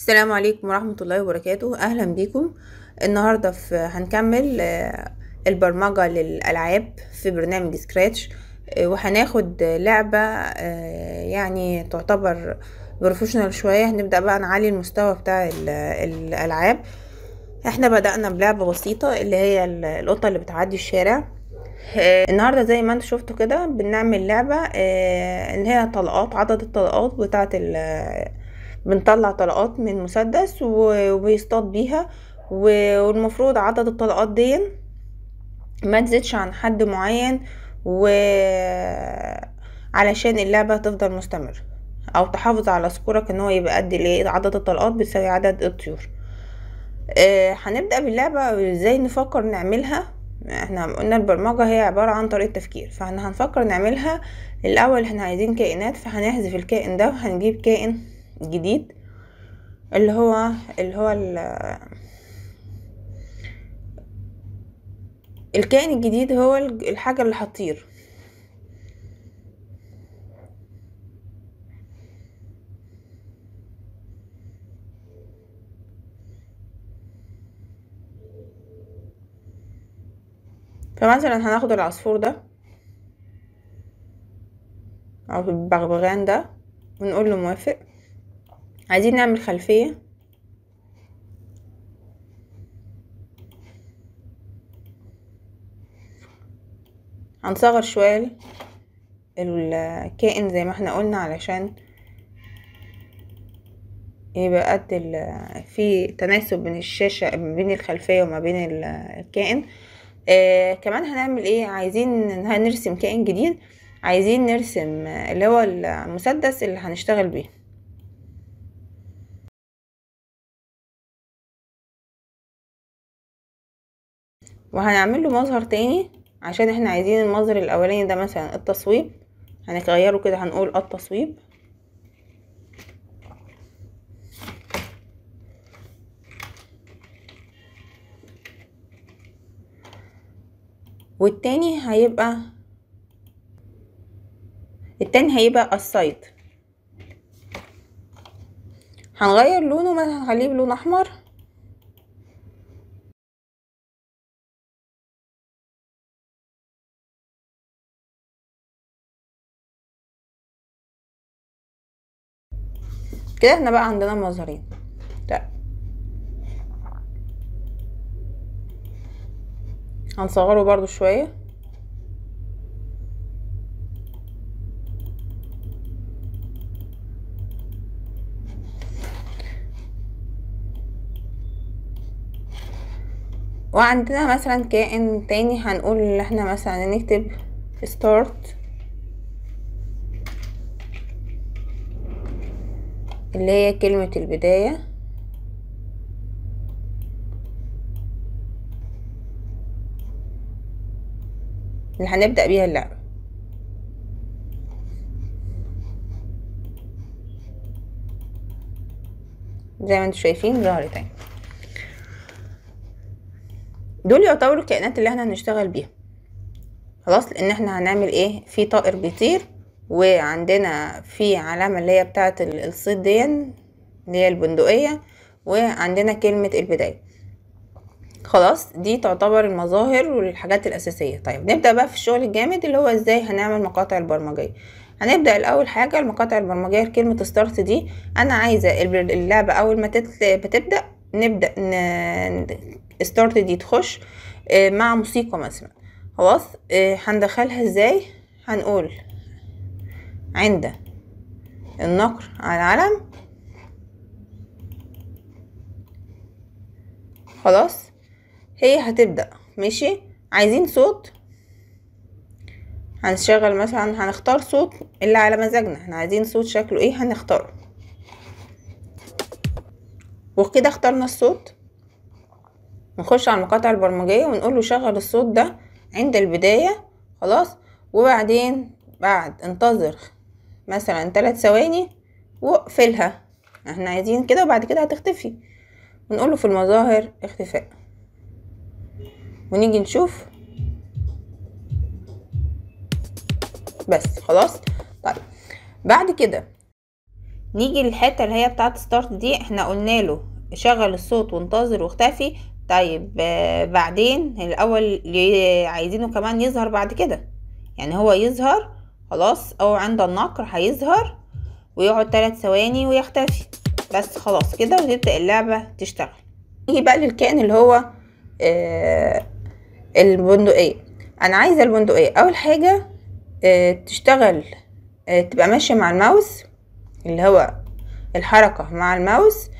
السلام عليكم ورحمة الله وبركاته أهلا بيكم النهاردة في هنكمل آه، البرمجة للألعاب في برنامج سكراتش آه، وهناخد لعبة آه، يعني تعتبر بروفيشنال شوية هنبدأ بقى نعلي المستوى بتاع الألعاب احنا بدأنا بلعبة بسيطة اللي هي القطة اللي بتعدي الشارع النهاردة زي ما انتوا شفتوا كده بنعمل لعبة اللي هي طلقات عدد الطلقات بتاعة بنطلع طلقات من مسدس وبيصطاد بيها والمفروض عدد الطلقات دي ما تزيدش عن حد معين و علشان اللعبة تفضل مستمرة او تحافظ على سكورك ان هو يبقى قد ايه عدد الطلقات بتساوي عدد الطيور آه هنبدأ باللعبة ازاي نفكر نعملها احنا قلنا البرمجة هي عبارة عن طريقة تفكير فاحنا هنفكر نعملها الاول احنا عايزين كائنات فهنحذف الكائن ده وهنجيب كائن جديد اللي هو اللي هو الكائن الجديد هو الحاجة اللي هتطير فمثلا هناخد العصفور ده او البغبغان ده ونقول له موافق عايزين نعمل خلفية هنصغر شوية الكائن زي ما احنا قلنا علشان يبقى قد في تناسب بين الشاشة بين الخلفية وما بين الكائن آه كمان هنعمل ايه عايزين هنرسم كائن جديد عايزين نرسم اللي هو المسدس اللي هنشتغل بيه وهنعمل له مظهر تاني عشان احنا عايزين المظهر الاولاني ده مثلا التصويب هنغيره كده هنقول التصويب والتاني هيبقى التاني هيبقى السايد هنغير لونه مثلا هنخليه بلون احمر كده احنا بقى عندنا مظهرين هنصغره برضو شويه وعندنا مثلا كائن تاني هنقول ان احنا مثلا نكتب start اللي هي كلمة البداية اللي هنبدأ بيها اللعبة زي ما انتم شايفين ظهر تاني دول يعتبروا الكائنات اللي احنا هنشتغل بيها خلاص لان احنا هنعمل ايه في طائر بيطير وعندنا في علامة اللي هي بتاعة الصيد دي اللي هي البندقية وعندنا كلمة البداية خلاص دي تعتبر المظاهر والحاجات الأساسية طيب نبدأ بقى في الشغل الجامد اللي هو ازاي هنعمل مقاطع البرمجية هنبدأ الأول حاجة المقاطع البرمجية كلمة ستارت دي أنا عايزة اللعبة أول ما بتبدأ نبدأ ستارت دي تخش آه، مع موسيقى مثلا خلاص آه، هندخلها ازاي هنقول عند النقر على العلم خلاص هي هتبدأ ماشي عايزين صوت هنشغل مثلا هنختار صوت اللي على مزاجنا احنا عايزين صوت شكله ايه هنختاره وكده اخترنا الصوت نخش على المقاطع البرمجية ونقول له شغل الصوت ده عند البداية خلاص وبعدين بعد انتظر مثلا ثلاث ثواني واقفلها احنا عايزين كده وبعد كده هتختفي ونقوله في المظاهر اختفاء ونيجي نشوف بس خلاص طيب بعد كده نيجي للحته اللي هي بتاعت ستارت دي احنا قلنا له شغل الصوت وانتظر واختفي طيب بعدين الاول عايزينه كمان يظهر بعد كده يعني هو يظهر خلاص او عند النقر هيظهر ويقعد ثلاث ثواني ويختفي بس خلاص كده وتبدأ اللعبة تشتغل نيجي بقى للكائن اللي هو آه البندقية انا عايزة البندقية اول حاجة آه تشتغل آه تبقى ماشية مع الماوس اللي هو الحركة مع الماوس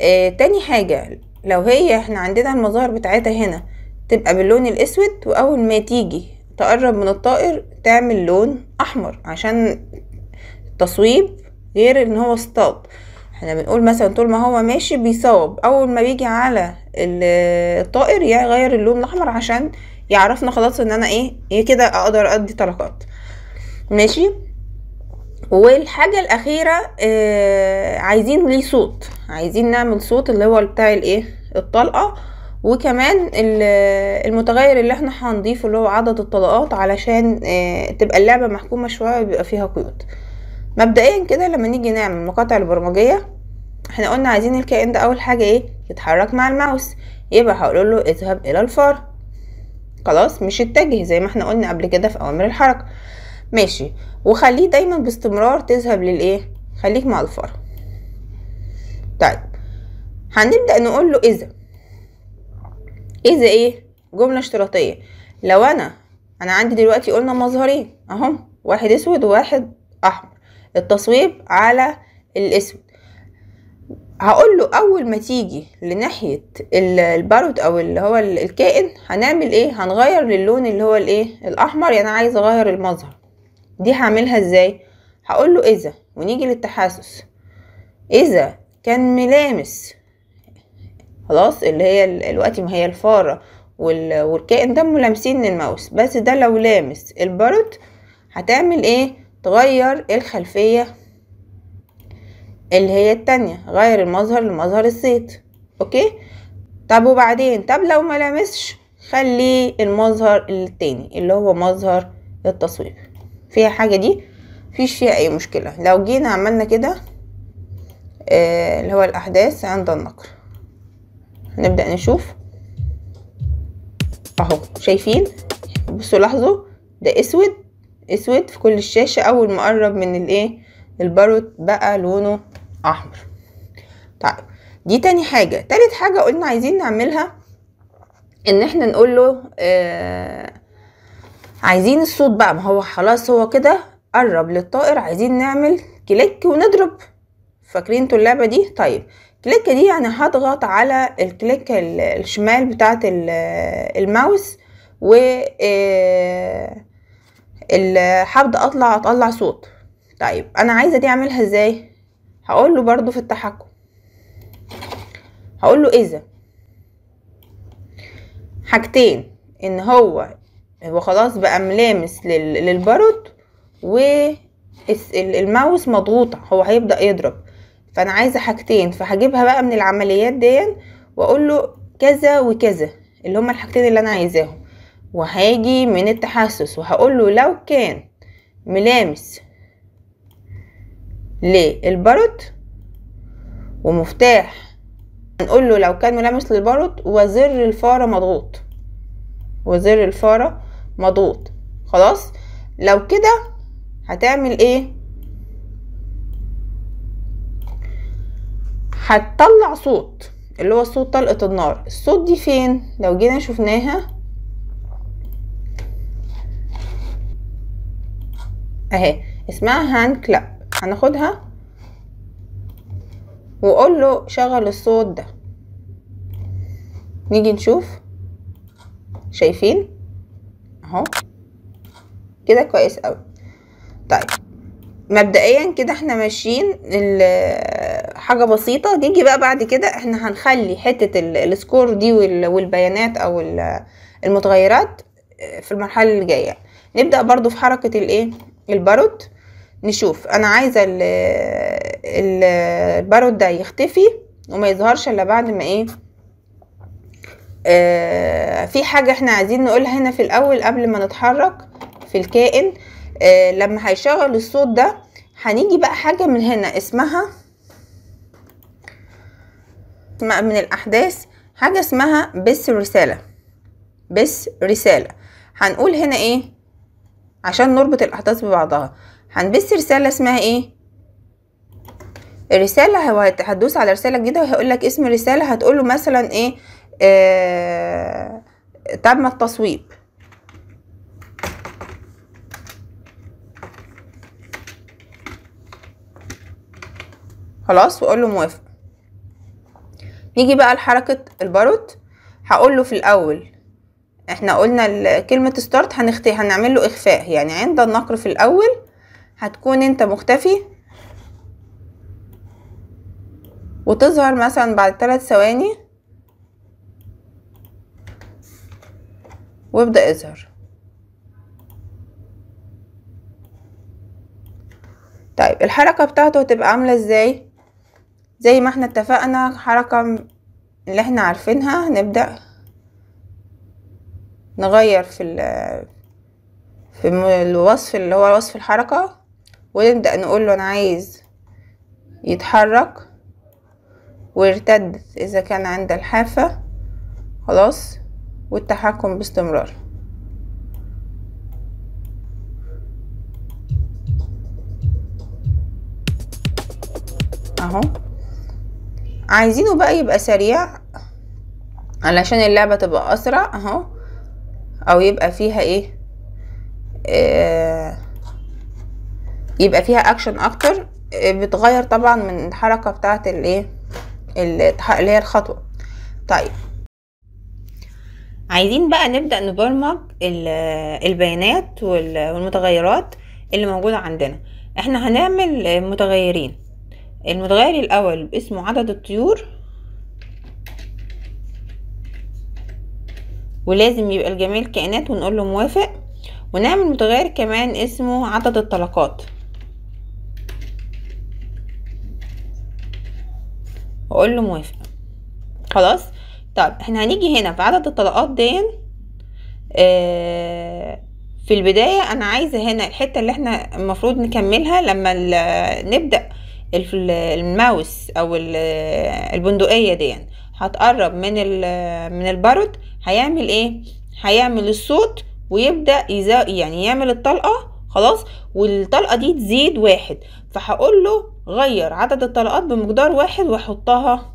آه تاني حاجة لو هي احنا عندنا المظاهر بتاعتها هنا تبقى باللون الاسود واول ما تيجي تقرب من الطائر تعمل لون احمر عشان التصويب غير ان هو اصطاد احنا بنقول مثلا طول ما هو ماشي بيصوب اول ما بيجي على الطائر يغير اللون الاحمر عشان يعرفنا خلاص ان انا ايه ايه كده اقدر ادي طلقات ماشي والحاجة الأخيرة آه عايزين ليه صوت عايزين نعمل صوت اللي هو بتاع الايه الطلقة وكمان المتغير اللي احنا هنضيفه اللي هو عدد الطلقات علشان آه، تبقى اللعبة محكومة شوية ويبقى فيها قيود مبدئيا كده لما نيجي نعمل مقاطع البرمجية احنا قلنا عايزين الكائن ده اول حاجة ايه يتحرك مع الماوس يبقى هقول له اذهب الى الفار خلاص مش اتجه زي ما احنا قلنا قبل كده في اوامر الحركة ماشي وخليه دايما باستمرار تذهب للايه خليك مع الفار طيب هنبدأ نقول له اذا اذا ايه, ايه جملة اشتراطية لو انا انا عندي دلوقتي قلنا مظهرين اهم واحد اسود وواحد احمر التصويب على الاسود هقول له اول ما تيجي لناحيه البارود او اللي هو الكائن هنعمل ايه هنغير للون اللي هو الايه الاحمر يعني انا عايز اغير المظهر دي هعملها ازاي هقول له اذا ونيجي للتحسس اذا كان ملامس خلاص اللي هي الوقت ما هي الفاره والكائن ده ملامسين الماوس بس ده لو لامس البرد هتعمل ايه تغير الخلفيه اللي هي التانية غير المظهر لمظهر الصيد اوكي طب وبعدين طب لو ما لامسش خلي المظهر التاني اللي هو مظهر التصوير فيها حاجة دي مفيش فيها اي مشكلة لو جينا عملنا كده آه اللي هو الاحداث عند النقر هنبدأ نشوف اهو شايفين بصوا لاحظوا ده اسود اسود في كل الشاشة اول ما قرب من الايه الباروت بقى لونه احمر طيب دي تاني حاجة تالت حاجة قلنا عايزين نعملها ان احنا نقول له آه عايزين الصوت بقى ما هو خلاص هو كده قرب للطائر عايزين نعمل كليك ونضرب فاكرين انتوا اللعبة دي طيب الكليكة دي يعني هضغط على الكليك الشمال بتاعة الماوس و آه، هبدأ اطلع اطلع صوت طيب انا عايزة دي اعملها ازاي هقول له برضو في التحكم هقول له اذا إيه حاجتين ان هو هو خلاص بقى ملامس للبرد والماوس مضغوطة هو هيبدأ يضرب فانا عايزه حاجتين فهجيبها بقى من العمليات دي واقول له كذا وكذا اللي هما الحاجتين اللي انا عايزاهم وهاجي من التحسس وهقول له لو كان ملامس للبرد ومفتاح نقول له لو كان ملامس للبرد وزر الفاره مضغوط وزر الفاره مضغوط خلاص لو كده هتعمل ايه هتطلع صوت اللي هو صوت طلقة النار الصوت دي فين لو جينا شفناها اهي اسمها هاند كلاب هناخدها وقول له شغل الصوت ده نيجي نشوف شايفين اهو كده كويس قوي طيب مبدئيا كده احنا ماشيين حاجه بسيطه نيجي بقى بعد كده احنا هنخلي حته السكور دي والبيانات او المتغيرات في المرحله اللي جايه نبدا برضو في حركه الايه البارود نشوف انا عايزه البارود ده يختفي وما يظهرش الا بعد ما ايه آه في حاجه احنا عايزين نقولها هنا في الاول قبل ما نتحرك في الكائن آه لما هيشغل الصوت ده هنيجي بقى حاجه من هنا اسمها من الأحداث حاجة اسمها بث رسالة بث رسالة هنقول هنا ايه عشان نربط الأحداث ببعضها هنبث رسالة اسمها ايه الرسالة هو هتدوس على رسالة جديدة وهيقولك اسم الرسالة هتقوله مثلا ايه آه تم التصويب خلاص وقوله موافق نيجي بقى لحركة البارود هقول له في الاول احنا قلنا كلمة ستارت هنختي هنعمل له اخفاء يعني عند النقر في الاول هتكون انت مختفي وتظهر مثلا بعد ثلاث ثواني وابدأ اظهر طيب الحركة بتاعته هتبقى عاملة ازاي زي ما احنا اتفقنا حركة اللي احنا عارفينها هنبدأ نغير في في الوصف اللي هو وصف الحركة ونبدأ نقول له انا عايز يتحرك ويرتد اذا كان عند الحافة خلاص والتحكم باستمرار اهو عايزينه بقى يبقى سريع علشان اللعبة تبقى اسرع اهو او يبقى فيها ايه آه يبقى فيها اكشن اكتر آه، بتغير طبعا من الحركة بتاعت الايه اللي هي الخطوة طيب عايزين بقى نبدأ نبرمج البيانات والمتغيرات اللي موجودة عندنا احنا هنعمل متغيرين المتغير الأول اسمه عدد الطيور ولازم يبقى لجميع كائنات ونقول له موافق ونعمل متغير كمان اسمه عدد الطلقات واقول له موافق خلاص طب احنا هنيجي هنا في عدد الطلقات دي اه في البداية انا عايزة هنا الحتة اللي احنا المفروض نكملها لما نبدأ الماوس او البندقيه دي هتقرب من من البارود هيعمل ايه هيعمل الصوت ويبدا يعني يعمل الطلقه خلاص والطلقه دي تزيد واحد فهقول له غير عدد الطلقات بمقدار واحد واحطها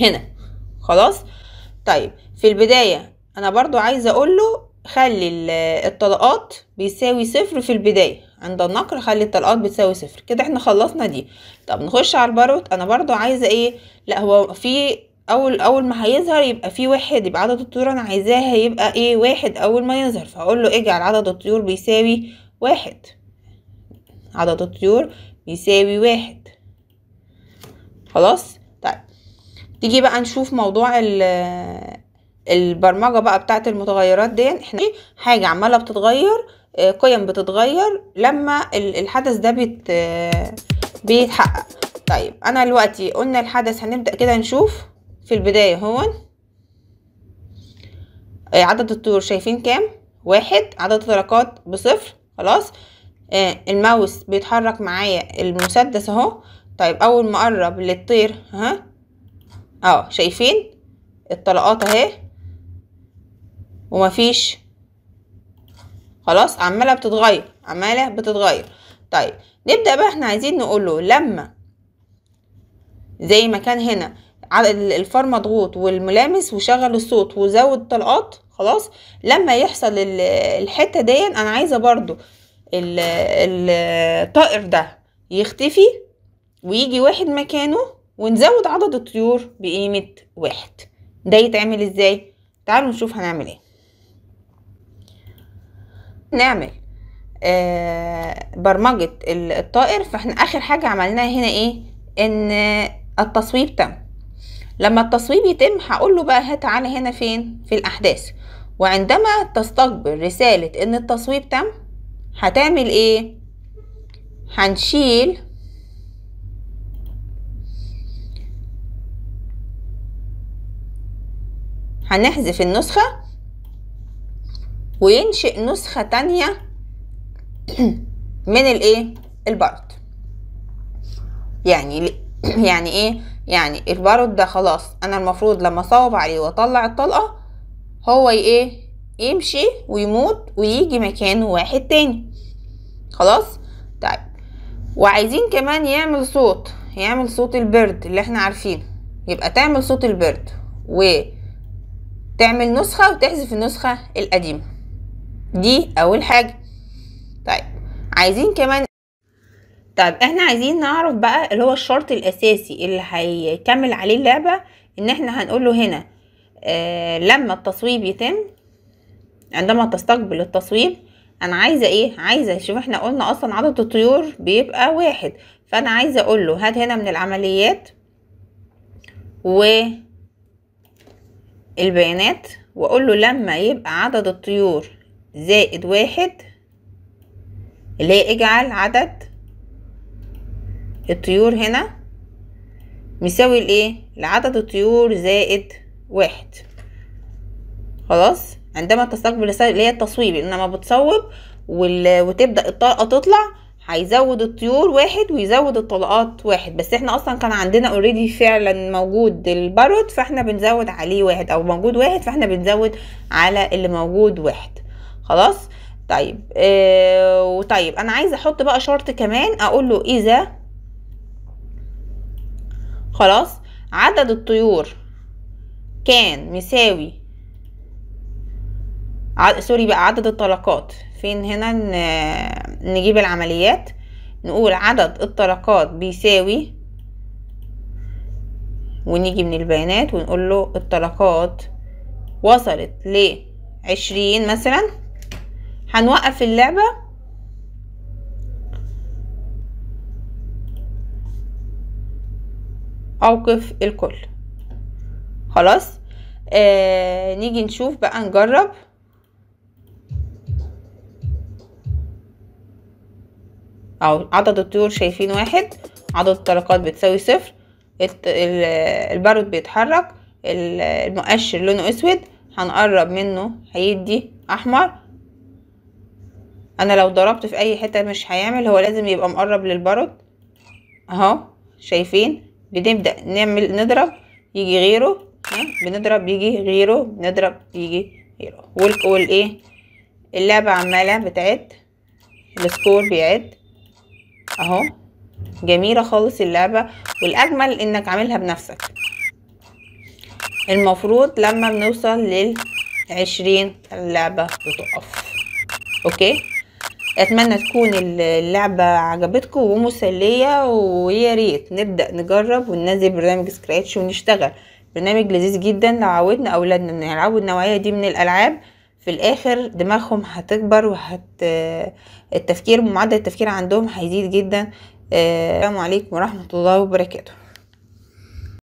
هنا خلاص طيب في البدايه انا برضو عايزه اقول له خلي الطلقات بيساوي صفر في البدايه عند النقر خلي الطلقات بتساوي صفر كده احنا خلصنا دي طب نخش على الباروت انا برضو عايزه ايه لا هو في اول اول ما هيظهر يبقى في واحد يبقى عدد الطيور انا عايزاه هيبقى ايه واحد اول ما يظهر فاقول له اجعل عدد الطيور بيساوي واحد عدد الطيور بيساوي واحد خلاص طيب تيجي بقى نشوف موضوع البرمجه بقى بتاعه المتغيرات دي احنا إيه؟ حاجه عماله بتتغير قيم بتتغير لما الحدث ده بيت بيتحقق طيب انا دلوقتي قلنا الحدث هنبدا كده نشوف في البدايه هون آه، عدد الطيور شايفين كام واحد عدد الطرقات بصفر خلاص آه، الماوس بيتحرك معايا المسدس اهو طيب اول ما اقرب للطير ها اه شايفين الطلقات اهي ومفيش خلاص عماله بتتغير عماله بتتغير طيب نبدا بقى احنا عايزين نقول له لما زي ما كان هنا الفار مضغوط والملامس وشغل الصوت وزود طلقات خلاص لما يحصل الحته دي انا عايزه برضو الطائر ده يختفي ويجي واحد مكانه ونزود عدد الطيور بقيمه واحد ده يتعمل ازاي تعالوا نشوف هنعمل ايه نعمل آه، برمجة الطائر فاحنا اخر حاجة عملناها هنا ايه ان التصويب تم لما التصويب يتم هقوله بقى هات تعالى هنا فين في الاحداث وعندما تستقبل رسالة ان التصويب تم هتعمل ايه هنشيل هنحذف النسخة وينشئ نسخة تانية من الايه البارود يعني يعني ايه يعني البارود ده خلاص انا المفروض لما اصوب عليه واطلع الطلقة هو ايه يمشي ويموت ويجي مكانه واحد تاني خلاص طيب وعايزين كمان يعمل صوت يعمل صوت البرد اللي احنا عارفينه يبقى تعمل صوت البرد وتعمل نسخة وتحذف النسخة القديمة دي اول حاجه طيب عايزين كمان طيب احنا عايزين نعرف بقى اللي هو الشرط الاساسي اللي هيكمل عليه اللعبه ان احنا هنقوله هنا آه لما التصويب يتم عندما تستقبل التصويب انا عايزه ايه عايزه شوف احنا قلنا اصلا عدد الطيور بيبقى واحد فانا عايزه اقوله هات هنا من العمليات و البيانات واقول له لما يبقى عدد الطيور زائد واحد اللي هي اجعل عدد الطيور هنا مساوي لايه لعدد الطيور زائد واحد خلاص عندما تستقبل رسالة اللي هي التصويب انما بتصوب وال... وتبدا الطلقه تطلع هيزود الطيور واحد ويزود الطلقات واحد بس احنا اصلا كان عندنا اوريدي فعلا موجود البرد فاحنا بنزود عليه واحد او موجود واحد فاحنا بنزود على اللي موجود واحد خلاص طيب آه وطيب انا عايزه احط بقى شرط كمان اقول له اذا خلاص عدد الطيور كان مساوي ع... سوري بقى عدد الطلقات فين هنا ن... نجيب العمليات نقول عدد الطلقات بيساوي ونيجي من البيانات ونقول له الطلقات وصلت لعشرين مثلا هنوقف اللعبة اوقف الكل خلاص آه نيجي نشوف بقى نجرب او عدد الطيور شايفين واحد عدد الطلقات بتساوي صفر البارود بيتحرك المؤشر لونه اسود هنقرب منه هيدي احمر انا لو ضربت في اي حتة مش هيعمل هو لازم يبقى مقرب للبرد اهو شايفين بنبدأ نعمل نضرب يجي غيره بنضرب يجي غيره بنضرب يجي غيره ايه اللعبة عمالة بتعد السكور بيعد اهو جميلة خالص اللعبة والاجمل انك عاملها بنفسك المفروض لما بنوصل للعشرين اللعبة بتقف اوكي اتمنى تكون اللعبه عجبتكم ومسليه ويا ريت نبدا نجرب وننزل برنامج سكراتش ونشتغل برنامج لذيذ جدا لو عودنا اولادنا ان يلعبوا النوعيه دي من الالعاب في الاخر دماغهم هتكبر وهت التفكير معدل التفكير عندهم هيزيد جدا آه، السلام عليكم ورحمه الله وبركاته